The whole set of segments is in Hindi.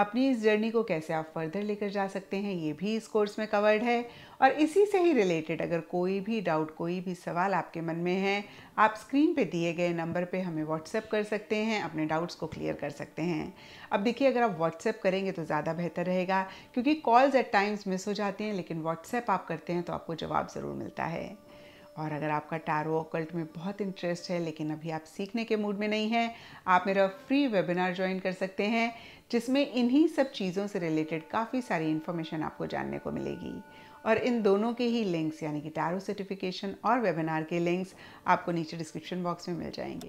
अपनी इस जर्नी को कैसे आप फर्दर लेकर जा सकते हैं ये भी इस कोर्स में कवर्ड है और इसी से ही रिलेटेड अगर कोई भी डाउट कोई भी सवाल आपके मन में है आप स्क्रीन पे दिए गए नंबर पे हमें व्हाट्सएप कर सकते हैं अपने डाउट्स को क्लियर कर सकते हैं अब देखिए अगर आप व्हाट्सएप करेंगे तो ज़्यादा बेहतर रहेगा क्योंकि कॉल्स एट टाइम्स मिस हो जाते हैं लेकिन व्हाट्सएप आप करते हैं तो आपको जवाब ज़रूर मिलता है और अगर आपका टैरो ओकल्ट में बहुत इंटरेस्ट है लेकिन अभी आप सीखने के मूड में नहीं हैं आप मेरा फ्री वेबिनार ज्वाइन कर सकते हैं जिसमें इन्हीं सब चीज़ों से रिलेटेड काफ़ी सारी इन्फॉर्मेशन आपको जानने को मिलेगी और इन दोनों के ही लिंक्स यानी कि टैरो सर्टिफिकेशन और वेबिनार के लिंक्स आपको नीचे डिस्क्रिप्शन बॉक्स में मिल जाएंगे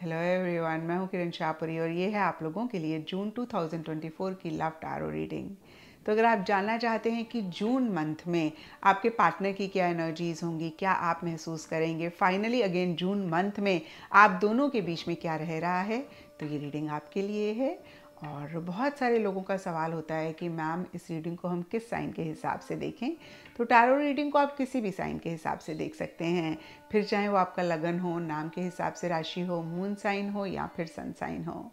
हेलो एवरीवन मैं हूं किरण शाहपुरी और ये है आप लोगों के लिए जून 2024 की लव टैरो रीडिंग तो अगर आप जानना चाहते हैं कि जून मंथ में आपके पार्टनर की क्या एनर्जीज़ होंगी क्या आप महसूस करेंगे फाइनली अगेन जून मंथ में आप दोनों के बीच में क्या रह रहा है तो ये रीडिंग आपके लिए है और बहुत सारे लोगों का सवाल होता है कि मैम इस रीडिंग को हम किस साइन के हिसाब से देखें तो टैरो रीडिंग को आप किसी भी साइन के हिसाब से देख सकते हैं फिर चाहे वो आपका लगन हो नाम के हिसाब से राशि हो मून साइन हो या फिर सन साइन हो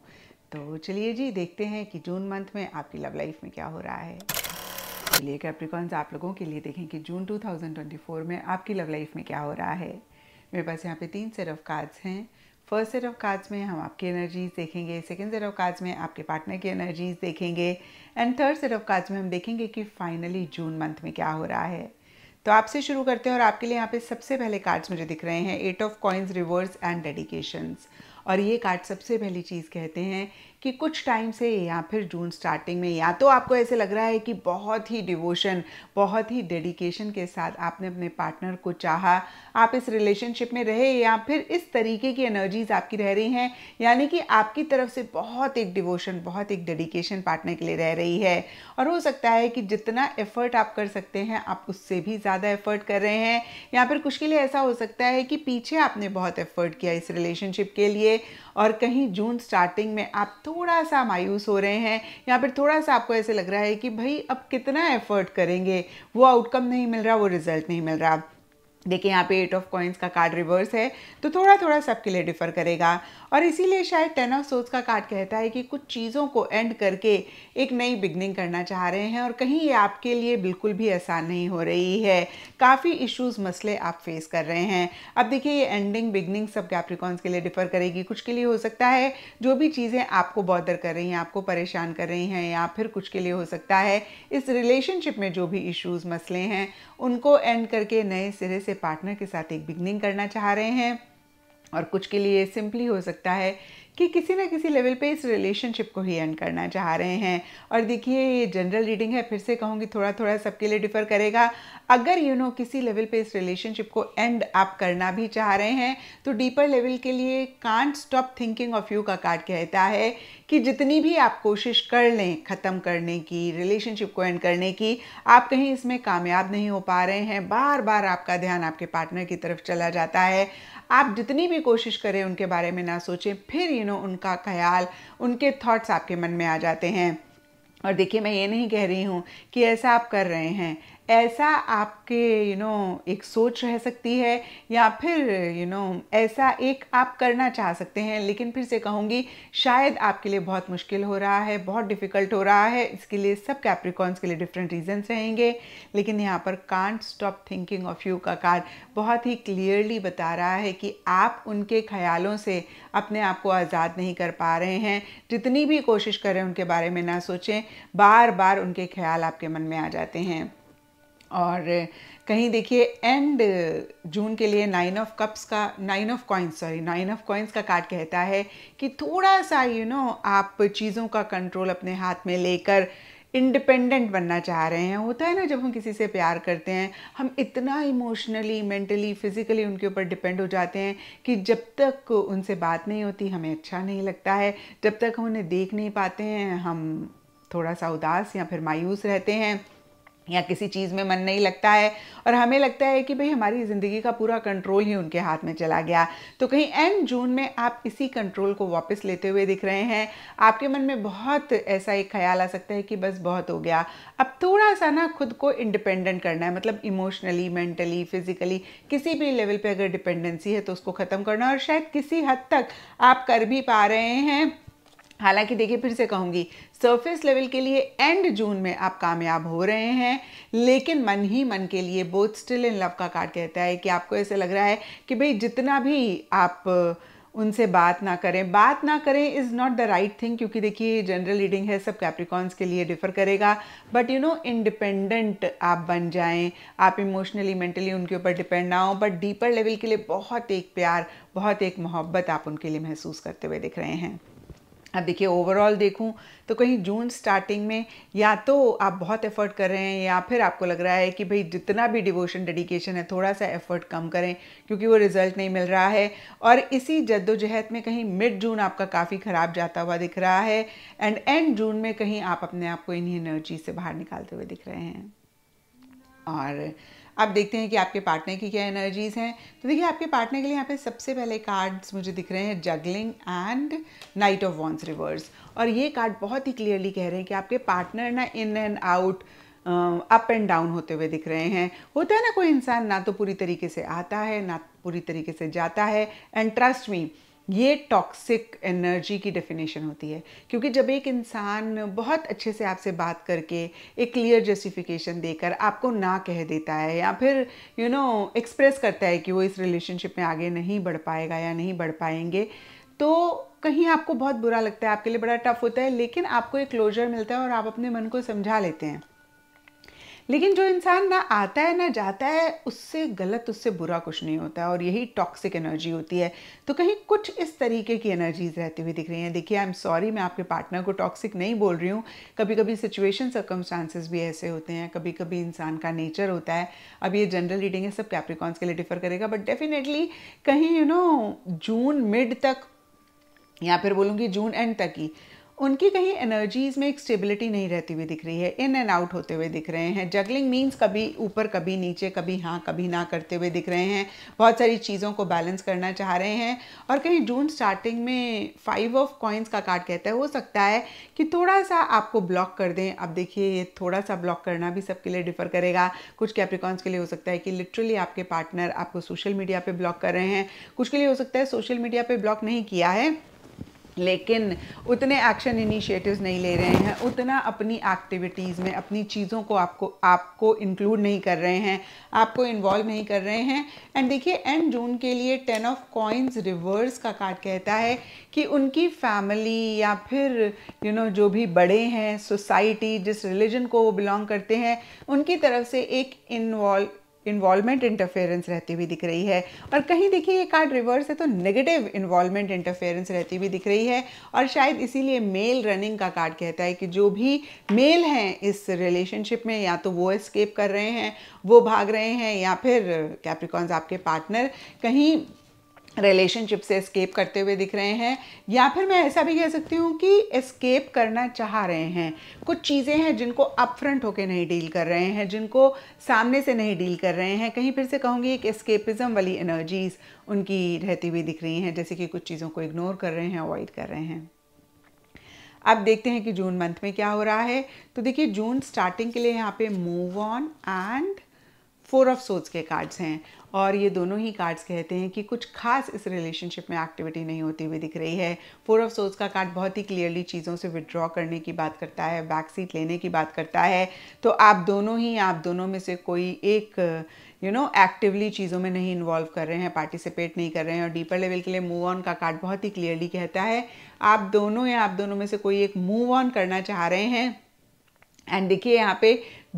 तो चलिए जी देखते हैं कि जून मंथ में आपकी लव लाइफ में क्या हो रहा है चलिए कैप्रिकॉन्स आप लोगों के लिए देखें कि जून 2024 में आपकी लव लाइफ में क्या हो रहा है मेरे पास यहाँ पे तीन सेट ऑफ कार्ड्स हैं फर्स्ट सेट ऑफ कार्ड्स में हम आपकी एनर्जीज देखेंगे सेकेंड सेट ऑफ कार्ड्स में आपके पार्टनर की एनर्जीज देखेंगे and third set of cards में हम देखेंगे कि फाइनली जून मंथ में क्या हो रहा है तो आपसे शुरू करते हैं और आपके लिए यहाँ पे सबसे पहले कार्ड्स मुझे दिख रहे हैं eight of coins reverse and dedications और ये कार्ड सबसे पहली चीज़ कहते हैं कि कुछ टाइम से या फिर जून स्टार्टिंग में या तो आपको ऐसे लग रहा है कि बहुत ही डिवोशन बहुत ही डेडिकेशन के साथ आपने अपने पार्टनर को चाहा आप इस रिलेशनशिप में रहे या फिर इस तरीके की एनर्जीज आपकी रह रही हैं यानी कि आपकी तरफ से बहुत एक डिवोशन बहुत एक डेडिकेशन पार्टनर के लिए रह रही है और हो सकता है कि जितना एफर्ट आप कर सकते हैं आप उससे भी ज़्यादा एफर्ट कर रहे हैं या फिर कुछ के लिए ऐसा हो सकता है कि पीछे आपने बहुत एफर्ट किया इस रिलेशनशिप के लिए और कहीं जून स्टार्टिंग में आप तो थोड़ा सा मायूस हो रहे हैं या फिर थोड़ा सा आपको ऐसे लग रहा है कि भाई अब कितना एफर्ट करेंगे वो आउटकम नहीं मिल रहा वो रिजल्ट नहीं मिल रहा देखिए यहाँ पे एट ऑफ कॉइन्स का कार्ड रिवर्स है तो थोड़ा थोड़ा सबके लिए डिफर करेगा और इसीलिए शायद टेन ऑफ सोर्स का कार्ड कहता है कि कुछ चीज़ों को एंड करके एक नई बिगनिंग करना चाह रहे हैं और कहीं ये आपके लिए बिल्कुल भी आसान नहीं हो रही है काफ़ी इश्यूज मसले आप फेस कर रहे हैं अब देखिए ये एंडिंग बिगनिंग सब कैप्रिकॉन्स के लिए डिफर करेगी कुछ के लिए हो सकता है जो भी चीज़ें आपको बॉदर कर रही हैं आपको परेशान कर रही हैं या फिर कुछ के लिए हो सकता है इस रिलेशनशिप में जो भी इश्यूज़ मसले हैं उनको एंड करके नए सिरे से पार्टनर के साथ एक बिगनिंग करना चाह रहे हैं और कुछ के लिए सिंपली हो सकता है कि किसी ना किसी लेवल पे इस रिलेशनशिप को ही एंड करना चाह रहे हैं और देखिए ये जनरल रीडिंग है फिर से कहूँगी थोड़ा थोड़ा सबके लिए डिफर करेगा अगर यू you नो know, किसी लेवल पे इस रिलेशनशिप को एंड आप करना भी चाह रहे हैं तो डीपर लेवल के लिए can't stop thinking of you का कार्ड कहता है कि जितनी भी आप कोशिश कर लें ख़त्म करने की रिलेशनशिप को एंड करने की आप कहीं इसमें कामयाब नहीं हो पा रहे हैं बार बार आपका ध्यान आपके पार्टनर की तरफ चला जाता है आप जितनी भी कोशिश करें उनके बारे में ना सोचें फिर यू नो उनका ख्याल उनके थॉट्स आपके मन में आ जाते हैं और देखिए मैं ये नहीं कह रही हूँ कि ऐसा आप कर रहे हैं ऐसा आपके यू you नो know, एक सोच रह सकती है या फिर यू you नो know, ऐसा एक आप करना चाह सकते हैं लेकिन फिर से कहूँगी शायद आपके लिए बहुत मुश्किल हो रहा है बहुत डिफ़िकल्ट हो रहा है इसके लिए सब कैप्रिकॉन्स के लिए डिफरेंट रीजंस रहेंगे लेकिन यहाँ पर can't stop thinking of you का कार्ड बहुत ही क्लियरली बता रहा है कि आप उनके ख्यालों से अपने आप को आज़ाद नहीं कर पा रहे हैं जितनी भी कोशिश करें उनके बारे में ना सोचें बार बार उनके ख्याल आपके मन में आ जाते हैं और कहीं देखिए एंड जून के लिए नाइन ऑफ कप्स का nine of coins sorry nine of coins का कार्ड कहता है कि थोड़ा सा यू you नो know, आप चीज़ों का कंट्रोल अपने हाथ में लेकर इंडिपेंडेंट बनना चाह रहे हैं होता है ना जब हम किसी से प्यार करते हैं हम इतना इमोशनली मेंटली फिजिकली उनके ऊपर डिपेंड हो जाते हैं कि जब तक उनसे बात नहीं होती हमें अच्छा नहीं लगता है जब तक हम उन्हें देख नहीं पाते हैं हम थोड़ा सा उदास या फिर मायूस रहते हैं या किसी चीज़ में मन नहीं लगता है और हमें लगता है कि भाई हमारी ज़िंदगी का पूरा कंट्रोल ही उनके हाथ में चला गया तो कहीं एंड जून में आप इसी कंट्रोल को वापस लेते हुए दिख रहे हैं आपके मन में बहुत ऐसा एक ख्याल आ सकता है कि बस बहुत हो गया अब थोड़ा सा ना खुद को इंडिपेंडेंट करना है मतलब इमोशनली मेंटली फिजिकली किसी भी लेवल पर अगर डिपेंडेंसी है तो उसको ख़त्म करना और शायद किसी हद तक आप कर भी पा रहे हैं हालांकि देखिए फिर से कहूँगी सरफेस लेवल के लिए एंड जून में आप कामयाब हो रहे हैं लेकिन मन ही मन के लिए बोथ स्टिल इन लव का कार्ड कहता है कि आपको ऐसे लग रहा है कि भाई जितना भी आप उनसे बात ना करें बात ना करें is not the right thing क्योंकि देखिए जनरल रीडिंग है सब कैप्रिकॉन्स के लिए डिफ़र करेगा बट यू नो इंडिपेंडेंट आप बन जाएं आप इमोशनली मेंटली उनके ऊपर डिपेंड ना हो बट डीपर लेवल के लिए बहुत एक प्यार बहुत एक मोहब्बत आप उनके लिए महसूस करते हुए दिख रहे हैं अब देखिए ओवरऑल देखूं तो कहीं जून स्टार्टिंग में या तो आप बहुत एफ़र्ट कर रहे हैं या फिर आपको लग रहा है कि भाई जितना भी डिवोशन डेडिकेशन है थोड़ा सा एफ़र्ट कम करें क्योंकि वो रिज़ल्ट नहीं मिल रहा है और इसी जद्दोजहद में कहीं मिड जून आपका काफ़ी ख़राब जाता हुआ दिख रहा है एंड एंड जून में कहीं आप अपने आप को इन्हीं एनर्जी से बाहर निकालते हुए दिख रहे हैं और अब देखते हैं कि आपके पार्टनर की क्या एनर्जीज़ हैं तो देखिए आपके पार्टनर के लिए यहाँ पे सबसे पहले कार्ड्स मुझे दिख रहे हैं juggling and knight of wands reverse और ये कार्ड बहुत ही क्लियरली कह रहे हैं कि आपके पार्टनर ना in and out up and down होते हुए दिख रहे हैं होता है ना कोई इंसान ना तो पूरी तरीके से आता है ना पूरी तरीके से जाता है एंड ट्रस्ट मी ये टॉक्सिक एनर्जी की डेफिनेशन होती है क्योंकि जब एक इंसान बहुत अच्छे से आपसे बात करके एक क्लियर जस्टिफिकेशन देकर आपको ना कह देता है या फिर यू नो एक्सप्रेस करता है कि वो इस रिलेशनशिप में आगे नहीं बढ़ पाएगा या नहीं बढ़ पाएंगे तो कहीं आपको बहुत बुरा लगता है आपके लिए बड़ा टफ होता है लेकिन आपको एक क्लोजर मिलता है और आप अपने मन को समझा लेते हैं लेकिन जो इंसान ना आता है ना जाता है उससे गलत उससे बुरा कुछ नहीं होता है और यही टॉक्सिक एनर्जी होती है तो कहीं कुछ इस तरीके की एनर्जीज रहती हुई दिख रही हैं देखिए आई एम सॉरी मैं आपके पार्टनर को टॉक्सिक नहीं बोल रही हूँ कभी कभी सिचुएशन सर्कमस्टांसिस भी ऐसे होते हैं कभी कभी इंसान का नेचर होता है अब ये जनरल रीडिंग है सब कैप्रिकॉन्स के लिए डिफर करेगा बट डेफिनेटली कहीं यू नो जून मिड तक या फिर बोलूँगी जून एंड तक ही उनकी कहीं एनर्जीज़ में एक स्टेबिलिटी नहीं रहती हुई दिख रही है इन एंड आउट होते हुए दिख रहे हैं जगलिंग मीन्स कभी ऊपर कभी नीचे कभी हाँ कभी ना करते हुए दिख रहे हैं बहुत सारी चीज़ों को बैलेंस करना चाह रहे हैं और कहीं जून स्टार्टिंग में फाइव ऑफ कॉइन्स का कार्ड कहता है हो सकता है कि थोड़ा सा आपको ब्लॉक कर दें अब देखिए ये थोड़ा सा ब्लॉक करना भी सबके लिए डिफर करेगा कुछ कैप्रिकॉन्स के लिए हो सकता है कि लिटरली आपके पार्टनर आपको सोशल मीडिया पर ब्लॉक कर रहे हैं कुछ के लिए हो सकता है सोशल मीडिया पर ब्लॉक नहीं किया है लेकिन उतने एक्शन इनिशिएटिव्स नहीं ले रहे हैं उतना अपनी एक्टिविटीज़ में अपनी चीज़ों को आपको आपको इंक्लूड नहीं कर रहे हैं आपको इन्वॉल्व नहीं कर रहे हैं एंड देखिए एंड जून के लिए टेन ऑफ कॉइन्स रिवर्स का कार्ड कहता है कि उनकी फैमिली या फिर यू you नो know, जो भी बड़े हैं सोसाइटी जिस रिलीजन को वो बिलोंग करते हैं उनकी तरफ से एक इन्वॉल्व इन्वॉल्वमेंट इंटरफेरेंस रहती हुई दिख रही है और कहीं देखिए ये कार्ड रिवर्स है तो नेगेटिव इन्वॉल्वमेंट इंटरफेरेंस रहती हुई दिख रही है और शायद इसीलिए मेल रनिंग का कार्ड कहता है कि जो भी मेल हैं इस रिलेशनशिप में या तो वो एस्केप कर रहे हैं वो भाग रहे हैं या फिर कैप्रिकॉन्स आपके पार्टनर कहीं रिलेशनशिप से एस्केप करते हुए दिख रहे हैं या फिर मैं ऐसा भी कह सकती हूँ कि एस्केप करना चाह रहे हैं कुछ चीज़ें हैं जिनको अपफ्रंट होके नहीं डील कर रहे हैं जिनको सामने से नहीं डील कर रहे हैं कहीं फिर से कहूँगी एक एस्केपिज्म वाली एनर्जीज़ उनकी रहती हुई दिख रही हैं जैसे कि कुछ चीज़ों को इग्नोर कर रहे हैं अवॉइड कर रहे हैं अब देखते हैं कि जून मंथ में क्या हो रहा है तो देखिए जून स्टार्टिंग के लिए यहाँ पे move on and four of सोच के कार्ड्स हैं और ये दोनों ही कार्ड्स कहते हैं कि कुछ खास इस रिलेशनशिप में एक्टिविटी नहीं होती हुई दिख रही है फोर ऑफ सोच का कार्ड बहुत ही क्लियरली चीज़ों से विड्रॉ करने की बात करता है बैक सीट लेने की बात करता है तो आप दोनों ही आप दोनों में से कोई एक यू नो एक्टिवली चीज़ों में नहीं इन्वॉल्व कर रहे हैं पार्टिसिपेट नहीं कर रहे हैं और डीपर लेवल के लिए मूव ऑन का कार्ड बहुत ही क्लियरली कहता है आप दोनों या आप दोनों में से कोई एक मूव ऑन करना चाह रहे हैं एंड देखिए यहाँ पे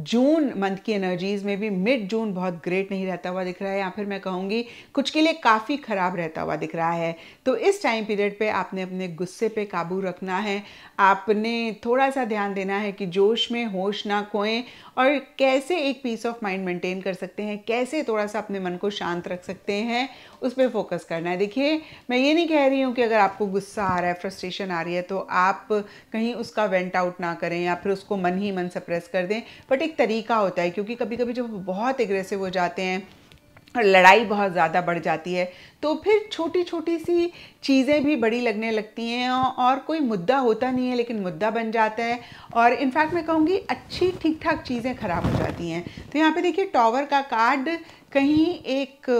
जून मंथ की एनर्जीज में भी मिड जून बहुत ग्रेट नहीं रहता हुआ दिख रहा है या फिर मैं कहूँगी कुछ के लिए काफ़ी ख़राब रहता हुआ दिख रहा है तो इस टाइम पीरियड पे आपने अपने गुस्से पे काबू रखना है आपने थोड़ा सा ध्यान देना है कि जोश में होश ना खोएं और कैसे एक पीस ऑफ माइंड मेंटेन कर सकते हैं कैसे थोड़ा सा अपने मन को शांत रख सकते हैं उस पर फोकस करना है देखिए मैं ये नहीं कह रही हूँ कि अगर आपको गुस्सा आ रहा है फ्रस्ट्रेशन आ रही है तो आप कहीं उसका वेंट आउट ना करें या फिर उसको मन ही मन सप्रेस कर दें बट एक तरीका होता है क्योंकि कभी कभी जब बहुत एग्रेसिव हो जाते हैं और लड़ाई बहुत ज़्यादा बढ़ जाती है तो फिर छोटी छोटी सी चीज़ें भी बड़ी लगने लगती हैं और कोई मुद्दा होता नहीं है लेकिन मुद्दा बन जाता है और इनफैक्ट मैं कहूँगी अच्छी ठीक ठाक चीज़ें ख़राब हो जाती हैं तो यहाँ पे देखिए टॉवर का कार्ड कहीं एक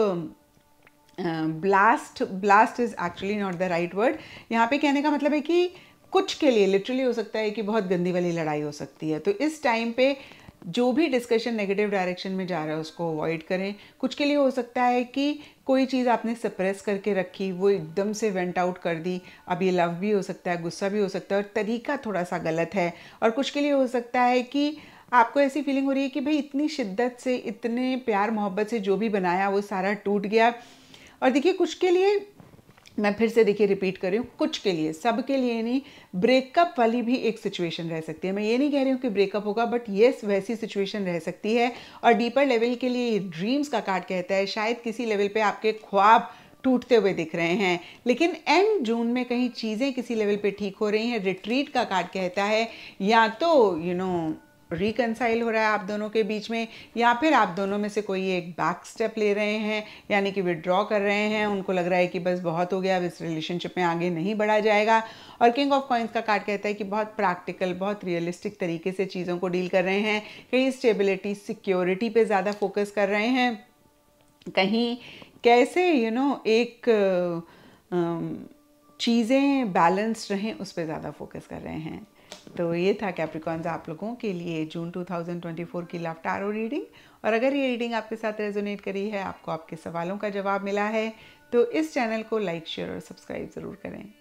blast blast is actually not the right word यहाँ पे कहने का मतलब है कि कुछ के लिए लिटरली हो सकता है कि बहुत गंदी वाली लड़ाई हो सकती है तो इस टाइम पे जो भी डिस्कशन नेगेटिव डायरेक्शन में जा रहा है उसको अवॉइड करें कुछ के लिए हो सकता है कि कोई चीज़ आपने सप्रेस करके रखी वो एकदम से वेंट आउट कर दी अब ये लव भी हो सकता है गुस्सा भी हो सकता है और तरीका थोड़ा सा गलत है और कुछ के लिए हो सकता है कि आपको ऐसी फीलिंग हो रही है कि भाई इतनी शिद्दत से इतने प्यार मोहब्बत से जो भी बनाया वो सारा टूट गया और देखिए कुछ के लिए मैं फिर से देखिए रिपीट कर रही हूँ कुछ के लिए सब के लिए नहीं ब्रेकअप वाली भी एक सिचुएशन रह सकती है मैं ये नहीं कह रही हूँ कि ब्रेकअप होगा बट येस वैसी सिचुएशन रह सकती है और डीपर लेवल के लिए ड्रीम्स का कार्ड कहता है शायद किसी लेवल पे आपके ख्वाब टूटते हुए दिख रहे हैं लेकिन एंड जून में कहीं चीज़ें किसी लेवल पे ठीक हो रही हैं रिट्रीट का कार्ड कहता है या तो you you know know, reconcile हो रहा है आप दोनों के बीच में या फिर आप दोनों में से कोई एक बैक स्टेप ले रहे हैं यानी कि विड्रॉ कर रहे हैं उनको लग रहा है कि बस बहुत हो गया अब इस रिलेशनशिप में आगे नहीं बढ़ा जाएगा और किंग ऑफ कॉइन्स का कार्ड कहता है कि बहुत प्रैक्टिकल बहुत रियलिस्टिक तरीके से चीज़ों को डील कर रहे हैं कहीं स्टेबिलिटी सिक्योरिटी पर ज़्यादा फोकस कर रहे हैं कहीं कैसे यू you नो know, एक चीज़ें बैलेंस रहें उस पर ज़्यादा फोकस कर रहे हैं तो ये था कैप्रिकॉन्स आप लोगों के लिए जून 2024 की लव टारो रीडिंग और अगर ये रीडिंग आपके साथ रेजोनेट करी है आपको आपके सवालों का जवाब मिला है तो इस चैनल को लाइक शेयर और सब्सक्राइब ज़रूर करें